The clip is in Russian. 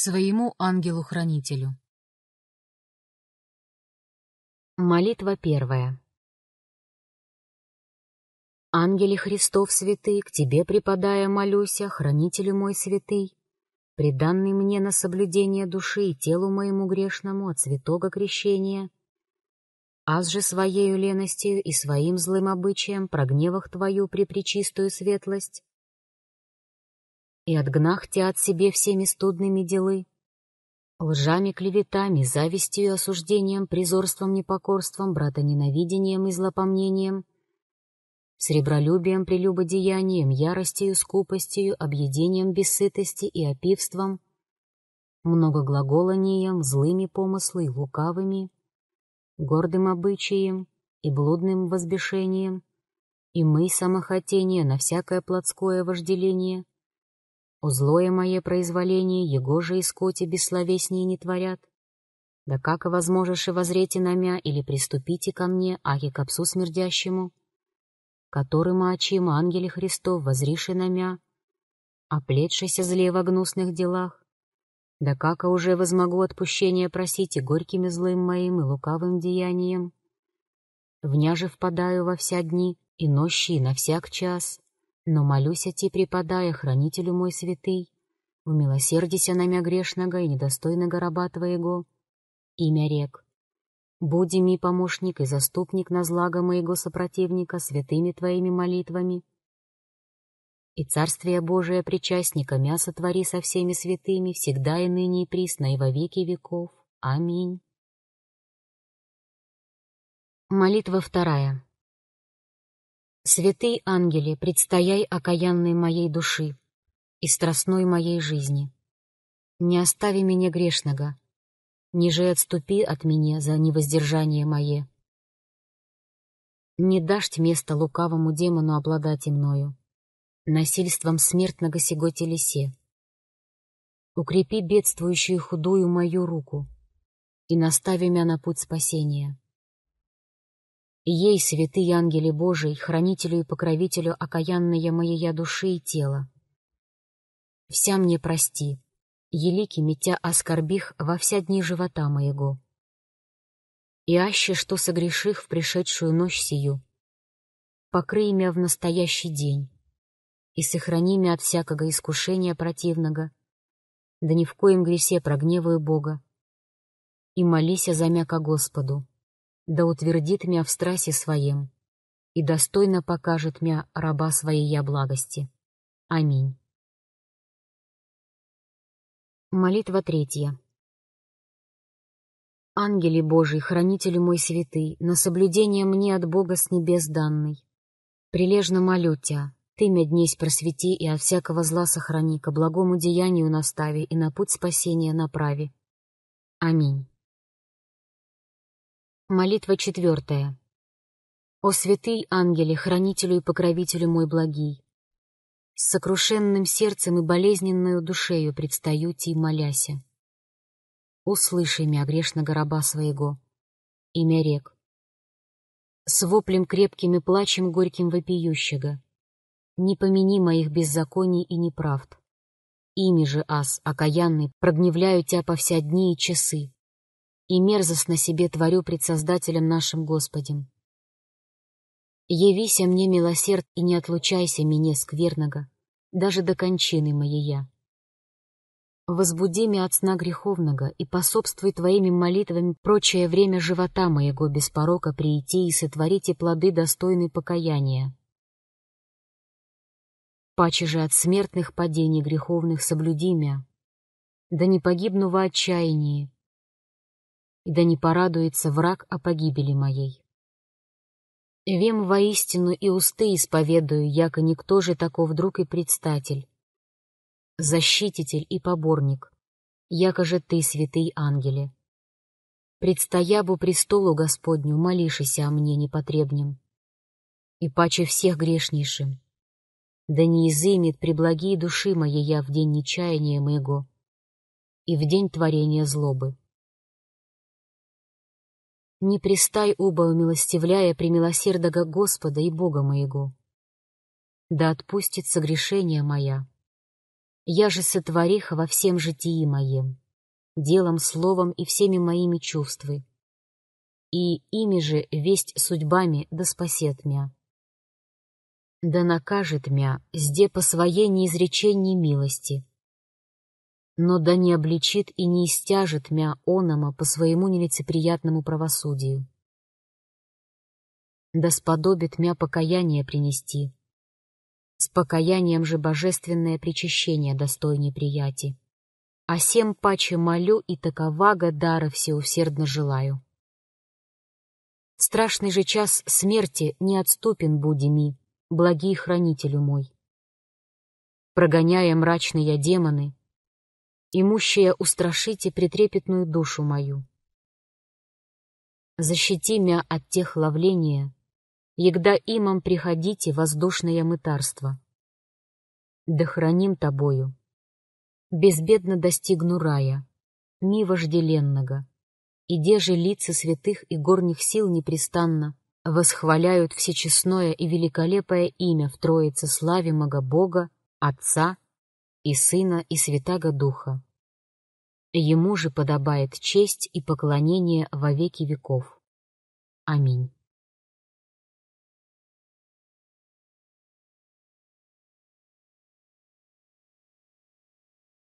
своему ангелу-хранителю. Молитва первая. Ангеле Христов святый, к тебе преподая молюся, а хранителю мой святый, преданный мне на соблюдение души и телу моему грешному от святого крещения. Аз же своею леностью и своим злым обычаем, прогневах твою препречистую светлость, и отгнахте от себе всеми студными делы. Лжами, клеветами, завистью и осуждением, призорством, непокорством, братоненавидением и злопомнением, сребролюбием, прелюбодеянием, яростью, скупостью, объедением бессытости и опивством, многоглаголанием, злыми помыслы, лукавыми, гордым обычаем и блудным возбешением, и мы самохотение на всякое плотское вожделение, Узлое мое произволение, его же и скоти бессловеснее не творят. Да как возможешь и возрете на мя, или приступите ко мне, ахи к псу смердящему, которым очим ангеле Христов возриши на мя, оплетшися зле в гнусных делах. Да как уже возмогу отпущение просить и горькими злым моим и лукавым деянием? Вня же впадаю во вся дни и нощи и на всяк час, но молюсь молюся ти, преподая, хранителю мой святый, умилосердися нами мя грешного и недостойно раба твоего, имя рек. Буди ми помощник и заступник на злага моего сопротивника святыми твоими молитвами. И царствие Божие причастника мясо твори со всеми святыми, всегда и ныне и присно, и во веки веков. Аминь. Молитва вторая. Святые ангели, предстояй окаянной моей души и страстной моей жизни. Не остави меня грешного, ниже отступи от меня за невоздержание мое. Не дашь место лукавому демону обладать и мною, насильством смертного сего телесе. Укрепи бедствующую худую мою руку и настави меня на путь спасения. Ей, святые ангели Божии, хранителю и покровителю окаянная моя души и тела. Вся мне прости, елики метя оскорбих во вся дни живота моего. И аще, что согреших в пришедшую ночь сию, покрый меня в настоящий день и сохрани меня от всякого искушения противного, да ни в коем гресе прогневаю Бога, и молися за замяка Господу да утвердит мя в страсе своем, и достойно покажет мя раба своей я благости. Аминь. Молитва третья. Ангели Божий, хранителю мой святый, на соблюдение мне от Бога с небес данный. Прилежно молю тебя, ты мя днесь просвети и от всякого зла сохрани, ко благому деянию настави и на путь спасения направи. Аминь. Молитва четвертая. «О святый ангеле, хранителю и покровителю мой благий! С сокрушенным сердцем и болезненную душею предстаю ти моляся. Услыши мя грешного раба своего, имя рек. С воплем крепким и плачем горьким вопиющего. Не помяни моих беззаконий и неправд. Ими же, ас, окаянный, прогневляю тебя по вся дни и часы, и мерзость на себе творю пред Создателем нашим Господем. Явися мне милосерд и не отлучайся мне скверного, даже до кончины моей я. Возбуди меня от сна греховного и пособствуй твоими молитвами прочее время живота моего без порока прийти и сотворите плоды, достойны покаяния. Паче же от смертных падений греховных соблюди мя. Да не погибну во отчаянии, и да не порадуется враг о погибели моей. Вем воистину и усты исповедую, яко никто же таков друг и предстатель, защититель и поборник, яко же ты, святый ангеле. Предстоябу престолу Господню, молишися о мне непотребнем, и паче всех грешнейшим. Да не изымет преблагие души моей я в день нечаяния моего и в день творения злобы. Не пристай оба умилостивляя премилосердого Господа и Бога моего. Да отпустит согрешение моя. Я же сотвореха во всем житии моем, делом, словом и всеми моими чувствами. И ими же весть судьбами да спасет мя. Да накажет мя, сде по своей неизреченней милости, но да не обличит и не истяжет мя онома по своему нелицеприятному правосудию. Да сподобит мя покаяние принести. С покаянием же божественное причащение достойней прияти. А сем паче молю и такова дара всеусердно желаю. Страшный же час смерти не отступен будеми, благий хранителю мой. Прогоняя мрачные демоны, имущая устрашите претрепетную душу мою. Защити мя от тех ловления, егда имам приходите воздушное мытарство. Да храним тобою. Безбедно достигну рая, ми вожделенного, и де же лица святых и горних сил непрестанно восхваляют всечестное и великолепое имя в Троице славимого Бога, Отца и Сына, и Святаго Духа. Ему же подобает честь и поклонение во веки веков. Аминь.